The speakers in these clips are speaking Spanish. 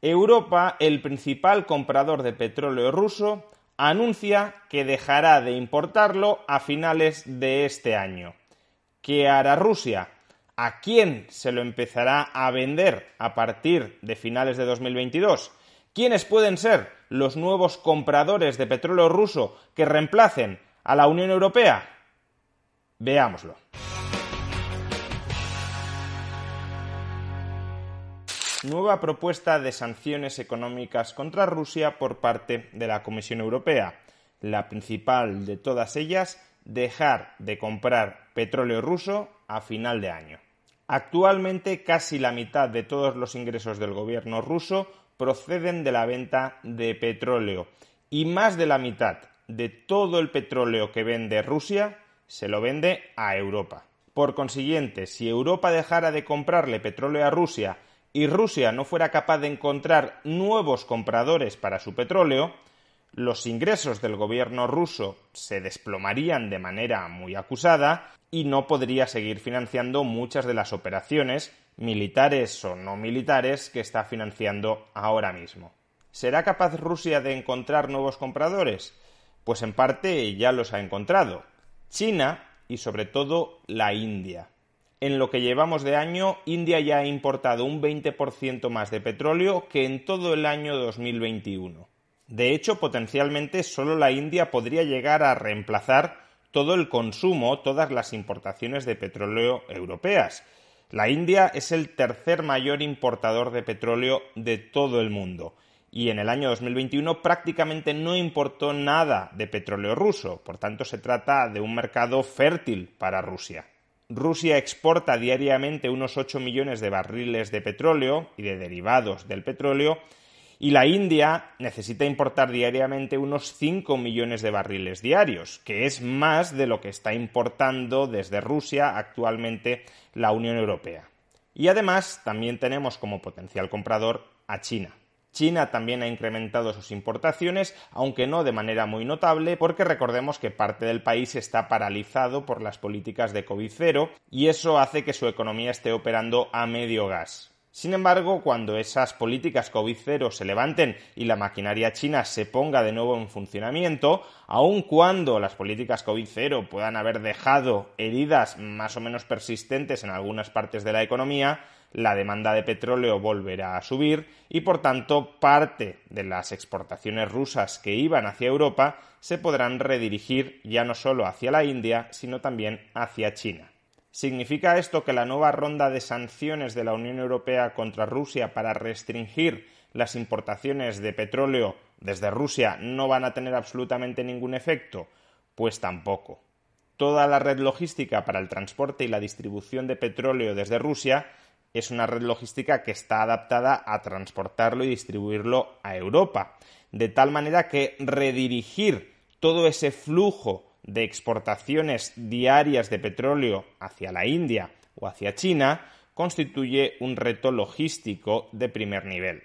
Europa, el principal comprador de petróleo ruso, anuncia que dejará de importarlo a finales de este año. ¿Qué hará Rusia? ¿A quién se lo empezará a vender a partir de finales de 2022? ¿Quiénes pueden ser los nuevos compradores de petróleo ruso que reemplacen a la Unión Europea? Veámoslo. nueva propuesta de sanciones económicas contra Rusia por parte de la Comisión Europea. La principal de todas ellas, dejar de comprar petróleo ruso a final de año. Actualmente casi la mitad de todos los ingresos del gobierno ruso proceden de la venta de petróleo y más de la mitad de todo el petróleo que vende Rusia se lo vende a Europa. Por consiguiente, si Europa dejara de comprarle petróleo a Rusia y Rusia no fuera capaz de encontrar nuevos compradores para su petróleo, los ingresos del gobierno ruso se desplomarían de manera muy acusada y no podría seguir financiando muchas de las operaciones, militares o no militares, que está financiando ahora mismo. ¿Será capaz Rusia de encontrar nuevos compradores? Pues en parte ya los ha encontrado. China y sobre todo la India. En lo que llevamos de año, India ya ha importado un 20% más de petróleo que en todo el año 2021. De hecho, potencialmente solo la India podría llegar a reemplazar todo el consumo, todas las importaciones de petróleo europeas. La India es el tercer mayor importador de petróleo de todo el mundo y en el año 2021 prácticamente no importó nada de petróleo ruso. Por tanto, se trata de un mercado fértil para Rusia. Rusia exporta diariamente unos 8 millones de barriles de petróleo y de derivados del petróleo y la India necesita importar diariamente unos 5 millones de barriles diarios, que es más de lo que está importando desde Rusia actualmente la Unión Europea. Y además también tenemos como potencial comprador a China. China también ha incrementado sus importaciones, aunque no de manera muy notable, porque recordemos que parte del país está paralizado por las políticas de COVID-0 y eso hace que su economía esté operando a medio gas. Sin embargo, cuando esas políticas COVID-0 se levanten y la maquinaria china se ponga de nuevo en funcionamiento, aun cuando las políticas COVID-0 puedan haber dejado heridas más o menos persistentes en algunas partes de la economía, la demanda de petróleo volverá a subir y, por tanto, parte de las exportaciones rusas que iban hacia Europa se podrán redirigir ya no solo hacia la India, sino también hacia China. ¿Significa esto que la nueva ronda de sanciones de la Unión Europea contra Rusia para restringir las importaciones de petróleo desde Rusia no van a tener absolutamente ningún efecto? Pues tampoco. Toda la red logística para el transporte y la distribución de petróleo desde Rusia es una red logística que está adaptada a transportarlo y distribuirlo a Europa, de tal manera que redirigir todo ese flujo de exportaciones diarias de petróleo hacia la India o hacia China constituye un reto logístico de primer nivel.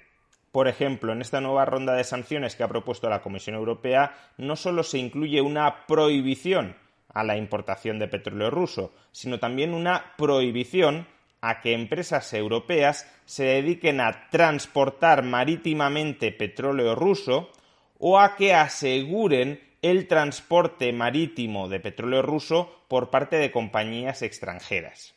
Por ejemplo, en esta nueva ronda de sanciones que ha propuesto la Comisión Europea, no solo se incluye una prohibición a la importación de petróleo ruso, sino también una prohibición a que empresas europeas se dediquen a transportar marítimamente petróleo ruso o a que aseguren el transporte marítimo de petróleo ruso por parte de compañías extranjeras.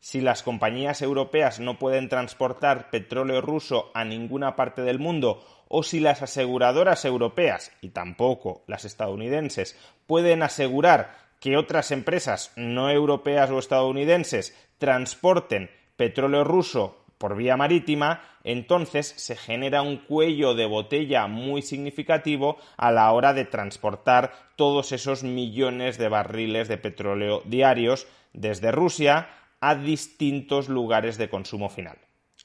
Si las compañías europeas no pueden transportar petróleo ruso a ninguna parte del mundo o si las aseguradoras europeas y tampoco las estadounidenses pueden asegurar que otras empresas no europeas o estadounidenses transporten petróleo ruso por vía marítima, entonces se genera un cuello de botella muy significativo a la hora de transportar todos esos millones de barriles de petróleo diarios desde Rusia a distintos lugares de consumo final.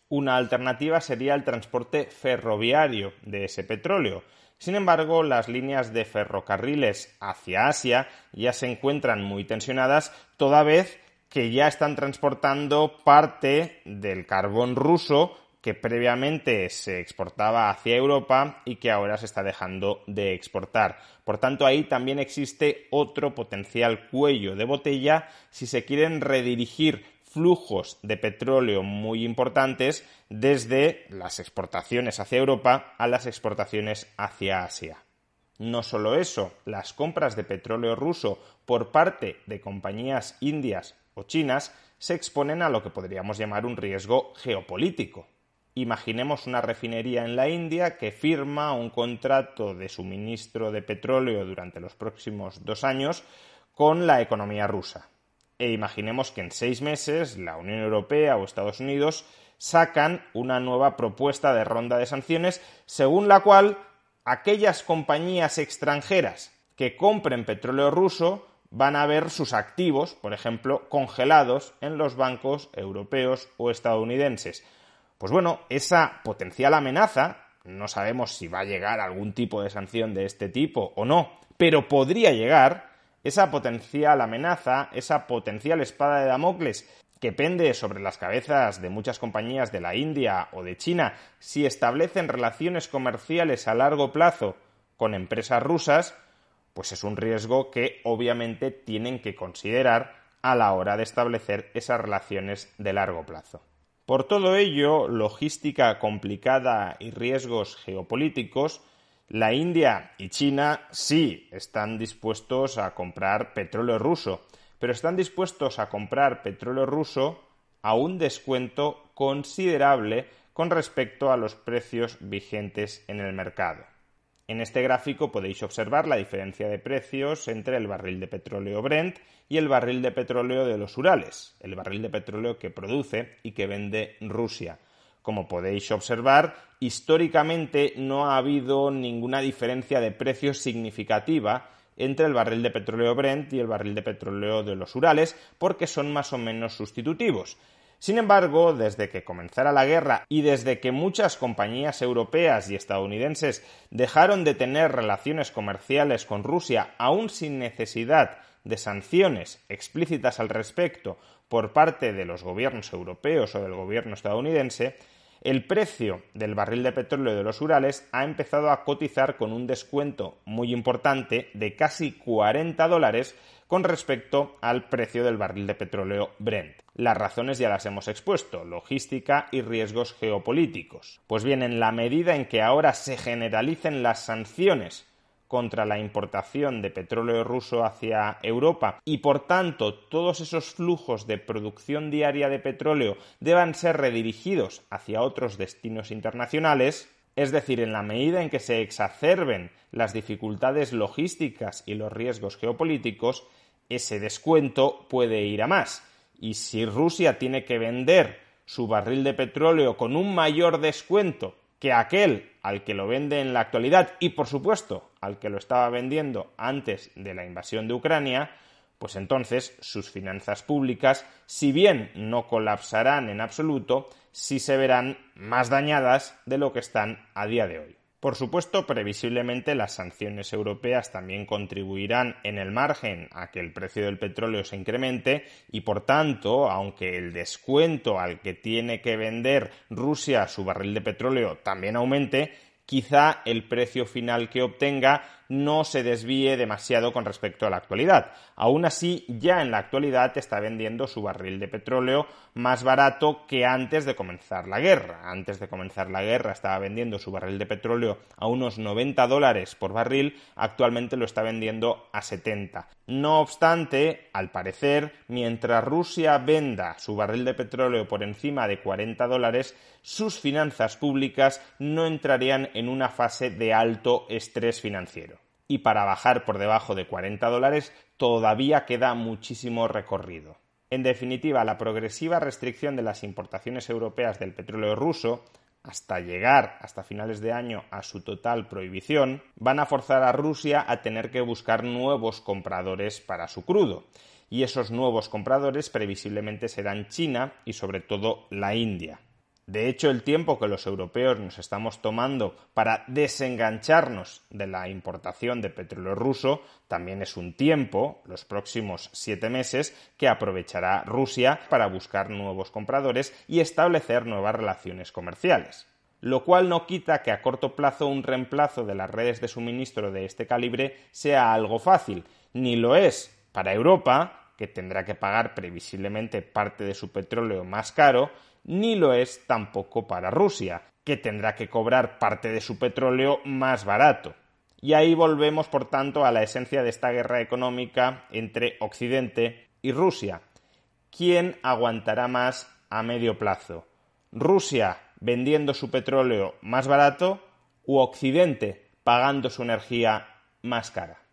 Una alternativa sería el transporte ferroviario de ese petróleo. Sin embargo, las líneas de ferrocarriles hacia Asia ya se encuentran muy tensionadas, toda vez que ya están transportando parte del carbón ruso que previamente se exportaba hacia Europa y que ahora se está dejando de exportar. Por tanto, ahí también existe otro potencial cuello de botella si se quieren redirigir flujos de petróleo muy importantes desde las exportaciones hacia Europa a las exportaciones hacia Asia. No solo eso, las compras de petróleo ruso por parte de compañías indias o chinas se exponen a lo que podríamos llamar un riesgo geopolítico. Imaginemos una refinería en la India que firma un contrato de suministro de petróleo durante los próximos dos años con la economía rusa. E imaginemos que en seis meses la Unión Europea o Estados Unidos sacan una nueva propuesta de ronda de sanciones según la cual aquellas compañías extranjeras que compren petróleo ruso van a ver sus activos, por ejemplo, congelados en los bancos europeos o estadounidenses. Pues bueno, esa potencial amenaza, no sabemos si va a llegar algún tipo de sanción de este tipo o no, pero podría llegar, esa potencial amenaza, esa potencial espada de Damocles que pende sobre las cabezas de muchas compañías de la India o de China si establecen relaciones comerciales a largo plazo con empresas rusas, pues es un riesgo que obviamente tienen que considerar a la hora de establecer esas relaciones de largo plazo. Por todo ello, logística complicada y riesgos geopolíticos, la India y China sí están dispuestos a comprar petróleo ruso, pero están dispuestos a comprar petróleo ruso a un descuento considerable con respecto a los precios vigentes en el mercado. En este gráfico podéis observar la diferencia de precios entre el barril de petróleo Brent y el barril de petróleo de los Urales, el barril de petróleo que produce y que vende Rusia. Como podéis observar, históricamente no ha habido ninguna diferencia de precios significativa entre el barril de petróleo Brent y el barril de petróleo de los Urales porque son más o menos sustitutivos. Sin embargo, desde que comenzara la guerra y desde que muchas compañías europeas y estadounidenses dejaron de tener relaciones comerciales con Rusia, aún sin necesidad de sanciones explícitas al respecto por parte de los gobiernos europeos o del gobierno estadounidense, el precio del barril de petróleo de los Urales ha empezado a cotizar con un descuento muy importante de casi 40 dólares con respecto al precio del barril de petróleo Brent. Las razones ya las hemos expuesto, logística y riesgos geopolíticos. Pues bien, en la medida en que ahora se generalicen las sanciones contra la importación de petróleo ruso hacia Europa y por tanto todos esos flujos de producción diaria de petróleo deban ser redirigidos hacia otros destinos internacionales, es decir, en la medida en que se exacerben las dificultades logísticas y los riesgos geopolíticos, ese descuento puede ir a más y si Rusia tiene que vender su barril de petróleo con un mayor descuento que aquel al que lo vende en la actualidad y por supuesto al que lo estaba vendiendo antes de la invasión de Ucrania, pues entonces sus finanzas públicas, si bien no colapsarán en absoluto, sí se verán más dañadas de lo que están a día de hoy. Por supuesto, previsiblemente las sanciones europeas también contribuirán en el margen a que el precio del petróleo se incremente y, por tanto, aunque el descuento al que tiene que vender Rusia su barril de petróleo también aumente, quizá el precio final que obtenga no se desvíe demasiado con respecto a la actualidad. Aún así, ya en la actualidad está vendiendo su barril de petróleo más barato que antes de comenzar la guerra. Antes de comenzar la guerra estaba vendiendo su barril de petróleo a unos 90 dólares por barril, actualmente lo está vendiendo a 70. No obstante, al parecer, mientras Rusia venda su barril de petróleo por encima de 40 dólares, sus finanzas públicas no entrarían en una fase de alto estrés financiero y para bajar por debajo de 40 dólares todavía queda muchísimo recorrido. En definitiva, la progresiva restricción de las importaciones europeas del petróleo ruso hasta llegar hasta finales de año a su total prohibición, van a forzar a Rusia a tener que buscar nuevos compradores para su crudo. Y esos nuevos compradores previsiblemente serán China y sobre todo la India. De hecho, el tiempo que los europeos nos estamos tomando para desengancharnos de la importación de petróleo ruso también es un tiempo, los próximos siete meses, que aprovechará Rusia para buscar nuevos compradores y establecer nuevas relaciones comerciales. Lo cual no quita que a corto plazo un reemplazo de las redes de suministro de este calibre sea algo fácil, ni lo es para Europa, que tendrá que pagar previsiblemente parte de su petróleo más caro, ni lo es tampoco para Rusia, que tendrá que cobrar parte de su petróleo más barato. Y ahí volvemos, por tanto, a la esencia de esta guerra económica entre Occidente y Rusia. ¿Quién aguantará más a medio plazo? ¿Rusia vendiendo su petróleo más barato u Occidente pagando su energía más cara?